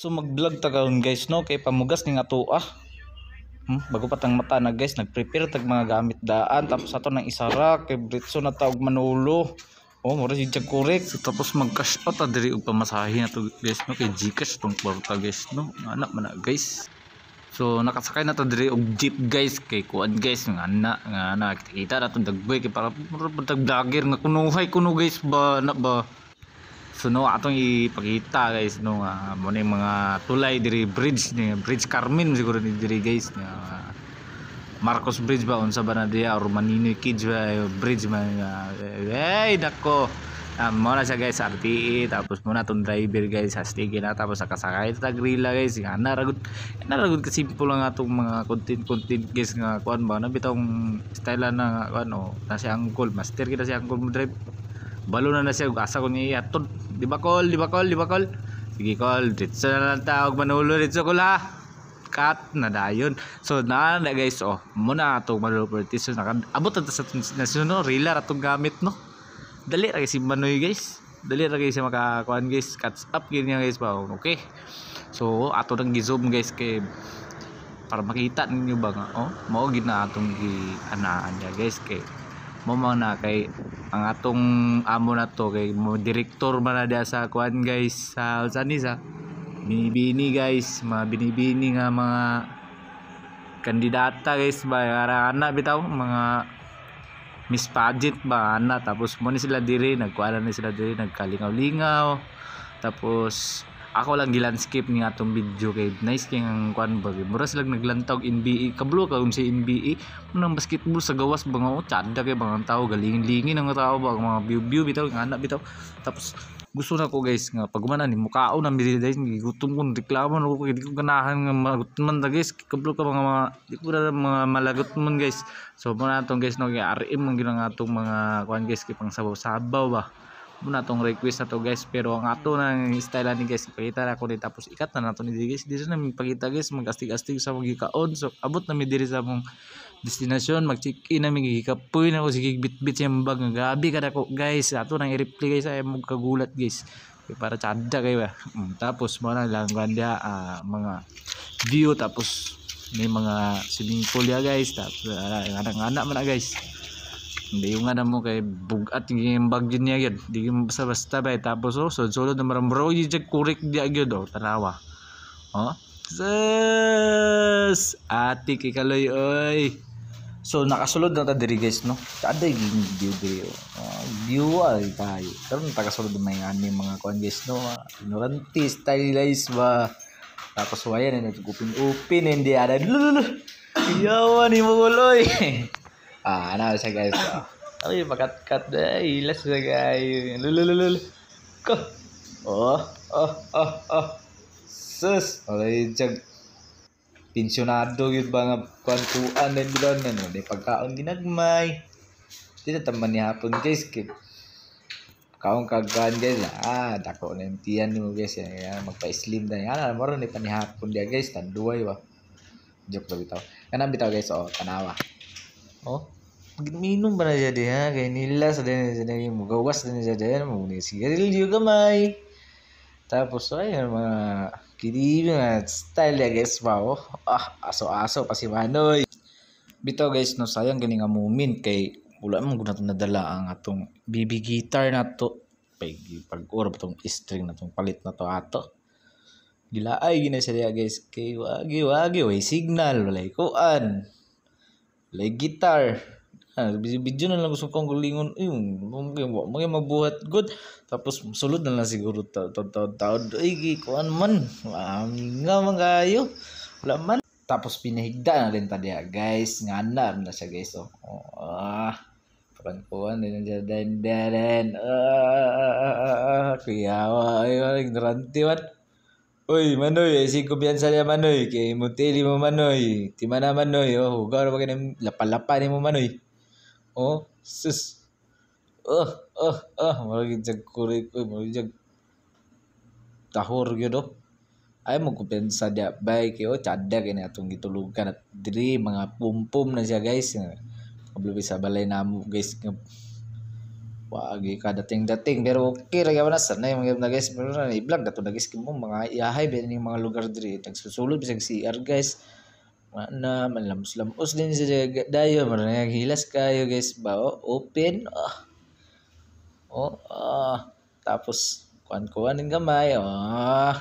So mag-vlog ta karon guys no kay pamugas ning ato ah. Hmm? Bago pa tang mata na guys, nag-prepare tag mga gamit daan tapos ato nang isara kay britso na taog manulo. Oh, mura si jag correct. So, tapos mag-cash pa ta diri og pamasahe na to guys no kay GCash tong porta guys no. Ana man na guys. So nakasakay na ta diri og jeep guys kay kuan guys nga na nga nakita kita na to dagboy kay para tag vlogger nga hay kuno guys ba na ba so no atong ipakita guys no uh, mo ni mga tulay diri bridge ni bridge Carmen siguro ni diri guys ni uh, Marcos Bridge ba unsa ba na diya or Maninoy Kids ba eh, bridge man uh, eh dako um, ah, muna siya guys sa RTE tapos muna tong driver guys sa na tapos sa kasakay ta grilla guys nga naragod naragod kasi simple nga atong mga content content guys nga kuan ba na bitong style na ano oh na si uncle master kita si uncle mo drive balo na na siya asa ko niya atod di ba call di ba call di ba call sige call dito na lang taog manulo dito ko la cut na dayon so na na guys oh muna ato manulo practice so naka abot ta sa nasunod rila atong gamit no dali ra si manoy guys dali ra guys makakuan guys cuts up ganyan guys pa okay so ato nang gizoom guys kay para makita ninyo ba nga oh mao gid na atong gi anaan niya guys kay mo man na kay ang atong amo na to kay mo direktor man na sa kuan guys sa Alsanisa binibini guys mga binibini nga mga kandidata guys ba ara ana bitaw mga Miss Pageant ba ana tapos mo ni sila diri nagkuana ni sila diri nagkalingaw-lingaw tapos ako lang gilandscape ni atong video kay nice king ang kwan ba muras lang naglantog NBE kablo ka um sa NBE nang basketball sa gawas ba nga chadda oh, kay bang tao galingin-lingin ang tao ba mga view view bitaw nga anak bitaw tapos gusto na ko guys nga pagmana ni mukao na bitaw guys gigutom ko reklamo na ko kay di ko ganahan nga magutman ta guys kablo ka mga mga di ko na mga malagot man guys so mo na atong guys no kay RM man gyud atong mga kwan guys kay pang sabaw-sabaw ba muna tong request na to guys pero ang ato na style ni guys ipakita na ko ni tapos ikat na nato ni guys dito na pagita guys magastig-astig sa magikaon so abot na mi diri sa mong destination mag check in na mi gikapoy na ko sige bitbit sa bag nga gabi kada ko guys ato nang i-reply guys ay magkagulat guys para chanda kayo ba ah. mm, tapos mo na lang ganda uh, ah, mga view tapos may mga swimming pool ya guys tapos uh, anak-anak man na guys hindi yung nga mo kay bugat yung bagyo niya yun. Di yung basta-basta ba. Tapos oh, so, sulod na marang bro, yung jack kurik niya yun. Oh, tanawa. Oh. Sus! Ati kikaloy, oy! So, nakasulod na ta diri guys, no? Kada yung view diri, oh. Ah, view ay tayo. Pero nakasulod na may ani mga kuan guys, no? Ah, ignorante, stylized ba? Tapos, wayan, eh, nagkupin-upin, eh, hindi ada. Lululul! Iyawan ni Mongoloy! ah بس nah, جايز guys. ما ah. كانت ah, kat deh, let's go guys لو لو oh oh oh oh, sus oleh jag pensionado yun ba nga kwantuan na yun na di pagkaon ginagmay dito taman ni hapon gitu guys kip kaong kagwan guys ah dako na yung tiyan mo guys ya, magpa-slim na yan alam mo rin dia guys tanduay ya, ba joke ba bitaw kanang bitaw guys o tanawa Oh. minum pernah jadinya kayak nila sedang jadi mau gawas dan jadi mau nisi jadi juga mai tapos ay mga kidi mga style guys wow ah aso aso pa si Manoy bito guys no sayang gani nga mumin kay wala man gud nato nadala ang atong BB guitar nato pag pag orb tong string natong palit nato ato gilaay gina siya guys kay wagi wagi way signal walay kuan Like guitar. Ah, video na lang gusto kong gulingon. Yung, mga mabuhat. Good. Tapos, sulod na lang siguro. Tawad-tawad. Ay, kuan man. nga mga ayo. Wala man. Tapos, pinahigda na rin tadiya. Guys, nga na na siya guys. So, oh, ah. Parang kuan. Din na dyan. Daren. Ah, ah, ah, ah. Kuyawa. Ay, ignorante man. Oi Manoy, sin kumpiyansa niya, Manoy. Kay mutili mo, Manoy. Timana, Manoy. Oh, hugaw na lapalapa lapalapan mo, Manoy. Oh, sus. Oh, oh, oh. Maragin jag kurik, uy, maragin jag tahor yun, oh. Ay, mo kumpiyansa niya. kay oh, cadak ini atong gitulugan. At diri, mga pum-pum na siya, guys. Belum bisa balay na mo, guys. Guys. wagi ka dating-dating pero okay ra gyud na sanay mga guys pero na i-vlog dato na guys kimo mga iyahay ba ning mga lugar diri nagsusulod bisag CR guys na manlamos-lamos din sa dayo mara na hilas kayo guys ba oh, open ah. oh, oh, oh. tapos kuan-kuan ng gamay oh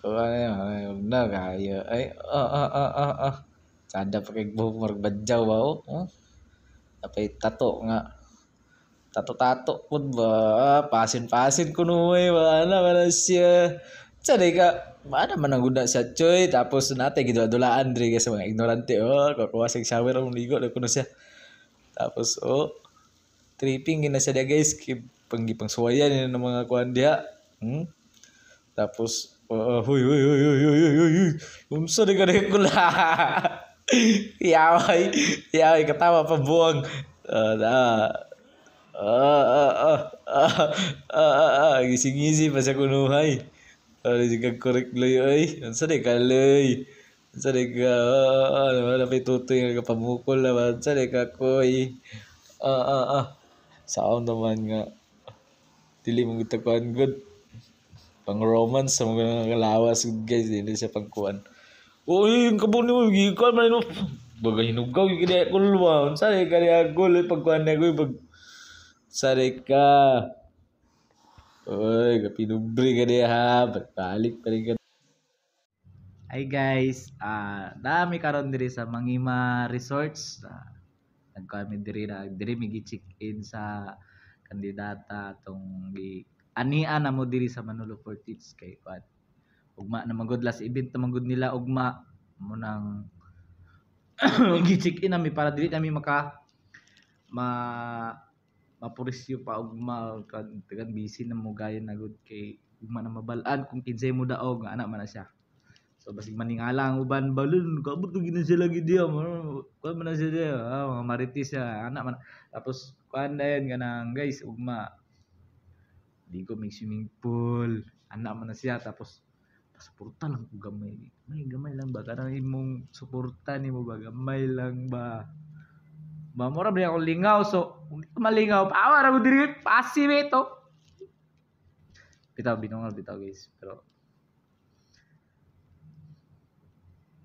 kuan ay na kayo ay ah, oh oh oh oh, oh. sada pa kay buhok margbadyaw oh, oh. Tapay tato nga tato-tato pun ba pasin-pasin kuno we mana mana sia kak mana mana guna sih cuy tapi senate gitu adalah Andre guys mga ignorante oh kok kuwas yang shower orang ligo do kuno sih tapos oh tripping gina guys kip penggi pengsuwayan ini nama ngakuan dia hmm? tapos oh hui hui hui hui hui hui hui umso de kada kula ya yaway ketawa pembuang buang uh, nah. Ah, ah, ah, ah, ah, gising-gising pa sa kunuhay. Ano di ka correct loy oy. Ang sa ka loy. Ang sa ka, ano na pitutoy nga kapamukol na ba? Ang sa ka koy. Ah, ah, ah. Saon naman nga. Dili mong itakuan good. Pang romance sa mga kalawas guys. Dili siya pangkuan. Uy, yung kabuni mo, gigikan man. Baga hinugaw, yung kaya ko lumaw. Ang sa ka kaya ko, Pagkuhan na ko, pag Sarika. Uy, pinubre ka niya ha. Balik pa rin ka. Hi guys, uh, dami karon diri sa Mangima Resorts. Uh, nagkami diri na diri migi check in sa kandidata tong gi ania na mo diri sa Manolo Fortits kay kwat. Ugma na magod last event na magod nila ugma mo nang gi check in nami para dili nami maka ma mapurisyo pa og mal kag tagad busy na mo gayon na gud kay ugma na mabalaan kung kinsay mo daog ana man na siya so basig maningala ang uban balon kabut ko ginan sila gid diya man kuan man siya diya ah, mga maritis siya anak man tapos kuan dayon ganang guys ugma di ko may swimming pool ana man na siya tapos pasuporta lang ko gamay may gamay lang ba kanang imong suporta nimo ba gamay lang ba Mamura bali ako lingaw so malingaw pa awar ako diri pasif ito. Bitaw binongal bitaw guys pero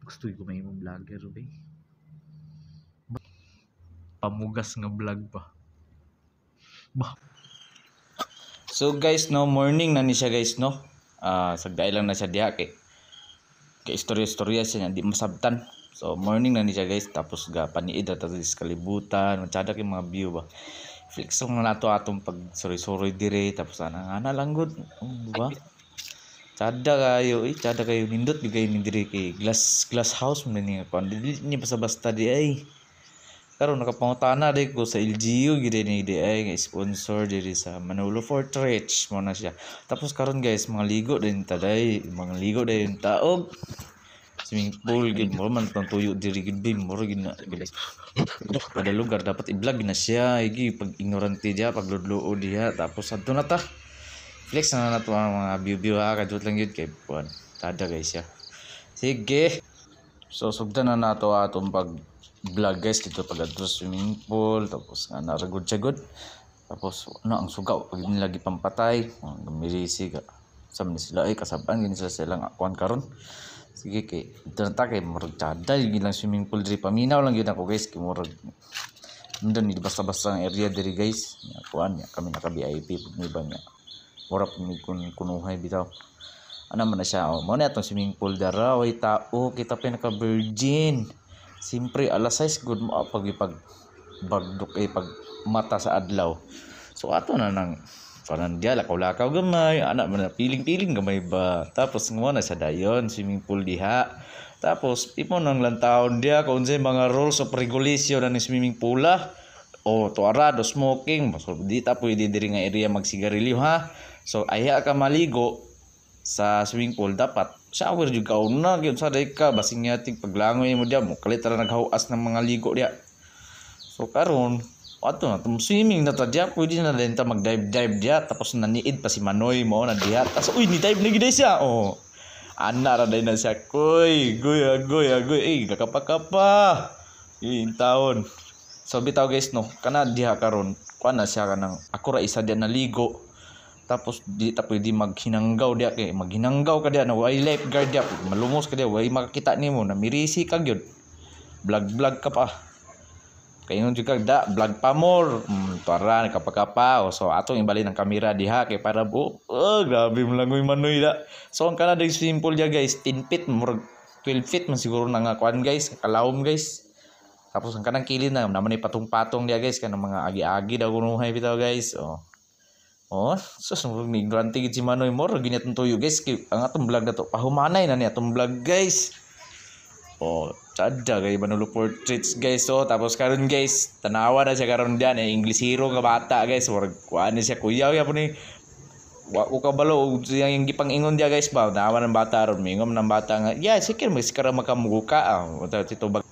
gusto ko may imong vlogger be. Pamugas nga vlog pa. Bah. So guys no morning na ni siya guys no. Ah uh, sagday lang na siya diha kay kay istorya-istorya siya di masabtan. So morning na ni siya guys tapos ga paniid ra tapos kalibutan matsada kay mga view ba. Flex na ato atong pag sorry-sorry dire tapos ana ana lang gud, um, ba? Tsada kayo, eh, tsada kayo nindot bigay ni dire kay glass glass house man ni kon. di ni basta basta di ay. Karon nakapangutana di ko sa LGU gid ni di ay nga sponsor diri sa Manolo for mo na siya. Tapos karon guys mga ligo din taday, mga ligo din taog swimming pool gid mo man tang tuyo diri gid bim mo gid na kada lugar dapat i-vlog na siya igi pag ignorante dia pag ludluo dia tapos adto na ta flex na nato ang ah, mga view view ah, ha kadut lang gid kay puan kada guys ya sige so sugdan na nato atong ah, pag vlog guys dito pag adto swimming pool tapos nga naragod siya good tapos ano ang sugaw pag nilagi pampatay gamirisi ka sa sila ay kasaban gini sila silang akuan karon sige kay dunta kay murag tada gilang swimming pool diri paminaw lang gyud ako guys kay murag nandun ni basta-basta ang area diri guys nya kuan nya kami naka VIP pud ni ba nya mura pud ni kun kunuhay bitaw ano man na siya oh mo na atong swimming pool dara way tao kita pinaka virgin simpre alas size good mo ah, pag pag bagdok eh pag mata sa adlaw so ato na nang Parang diya, lakaw-lakaw gamay. Anak man, piling-piling gamay ba? Tapos nga na sa dayon, swimming pool diha. Tapos, imo nang lantaon dia kung sa mga rules of regulation na swimming pool ah. O, oh, tuarado, smoking. So, di ta pwede diri nga area magsigarilyo ha. So, aya ka maligo sa swimming pool dapat shower jud ka una gyud sa deka ka basing yatig paglangoy mo diya mo kalit ra naghawas ng mga ligo diya so karon ato na tum swimming na ta diya pwede na din ta mag dive dive diya tapos naniid pa si Manoy mo na dia tapos uy ni dive na gid siya oh ana ra dai na siya koy goy goy goy eh kakapakapa in taon so bitaw guys no kana diha karon kuan na siya kanang ako ra isa dia na ligo tapos di ta pwede maghinanggaw dia kay maghinanggaw ka diya na way lifeguard dia malumos ka diya way makakita nimo na mirisi ka gyud vlog vlog ka pa kayo juga da vlog pamor mm, para eh, nakapakapa so atong ibalin ang kamera diha kay para oh, oh grabe mo lang manoy da. So ang kana simple ya guys 10 feet murag 12 feet man siguro na nga kuan guys kalawom guys. Tapos ang kanang kilid na naman ay patong-patong dia guys kanang mga agi-agi daw kunuhay bitaw guys. Oh. Oh, so sumurog ni ignorante gid si Manoy more ginyat tuyo guys. Kay, ang atong vlog na to, pahumanay na ni atong vlog guys. O, oh, sadya kay Manolo Portraits guys so oh, tapos karon guys tanawa na siya karon dyan. eh English hero nga bata guys or kuan siya kuyaw ya po ni wa ko kabalo siya yung gipang ingon dia guys ba tanawa ng bata ron mingom ng bata nga yeah sikir mas kara makamuguka ah tito bag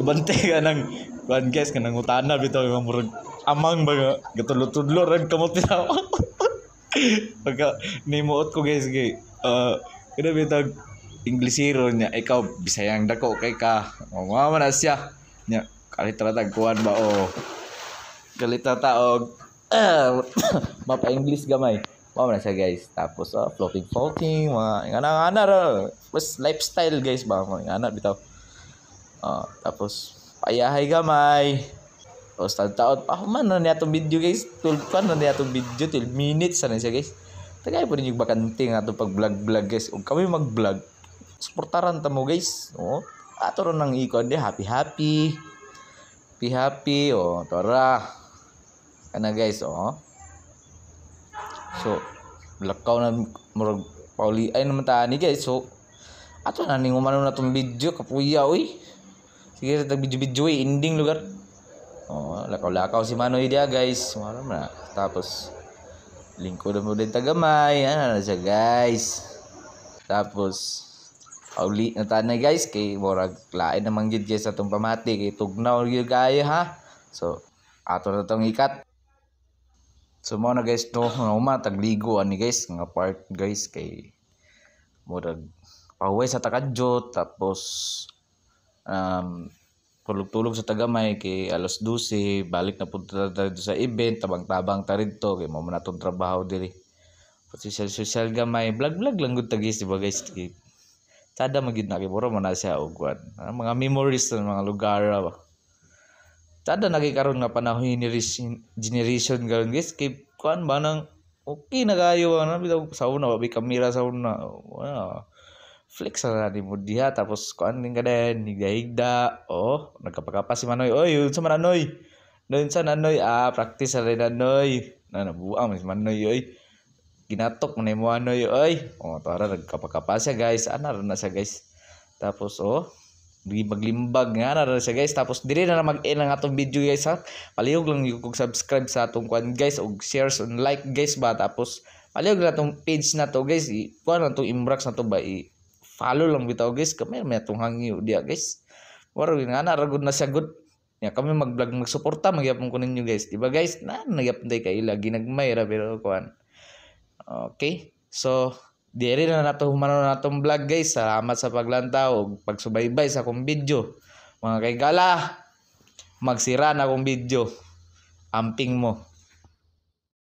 Bante ka ng, guys, ka ng utana bitaw yung murag amang baga gatulod-tudlo red kamot na pagka nimuot ko guys gay uh, kada bitag Inglesiro niya ikaw bisayang dako kay ka o oh, mama na siya niya kalitrata kuan ba o kalitrata taog ah, mapa English gamay mama na siya guys tapos uh, floating floating mga ingana ana ra mas lifestyle guys ba mga ingana bitaw uh, tapos payahay gamay Oh, Tapos taon pa, man, na ano niya itong video guys? 12 pa, na niya itong video? 12 minutes, ano siya guys? Tagay po ninyo bakante nga ito pag vlog-vlog guys. o kami mag-vlog. Supportaran ta mo guys. O, oh, ato ron ng ikon di, happy-happy. Happy-happy, o, oh, tara. Kana guys, o. So, lakaw na murag pauli ay naman tani guys so ato na ning umano na tong video kapuya uy sige sa video video eh. ending lugar Oh, lakaw-lakaw si Manoy dia guys. Maram na. Tapos lingkod mo din tagamay. Ano na siya guys. Tapos Auli na tanay guys kay murag lain namang gid guys atong pamati kay tugnaw gyud kayo ha. So ato na tong ikat. So mo na guys no na tagligo ani guys nga part guys kay murag pahuway sa takadyo tapos um, tulog-tulog sa tagamay kay alas 12 balik na punta ta sa event tabang-tabang ta to kay mo na tong trabaho diri sa social gamay vlog vlog lang gud tagis di guys kay tada magid na kay mo na siya og kwan ah, mga memories sa mga lugar ah, ba tada nagikaroon nga panahon generation generation karon guys kay kwan ba nang okay na kayo ano bitaw sa una ba kamera sa una wow flex na ni mo diha tapos kuan ning kaden higda-higda oh nagkapakapas si Manoy oy unsa man Anoy Noon sa Nanoy ah practice na rin Anoy na nabuang si Manoy oy ginatok mo na mo Anoy oy oh tara nagkapakapas siya guys ana na siya guys tapos oh di maglimbag nga na siya guys tapos dire na mag-end ang atong video guys ha palihog lang yung kung subscribe sa atong kwan guys og shares and like guys ba tapos palihog na tong page na to guys kwan na tong imbrax na to ba i follow lang bitaw guys kami may tunghangi dia guys waro nga na ragod na sagot ya kami mag vlog magsuporta magyapon ko ninyo guys diba guys na nagyapon day kay lagi nagmay ra pero kuan okay so diri na nato humano na natong vlog guys salamat sa paglantaw ug pagsubaybay sa akong video mga kay gala magsira na akong video amping mo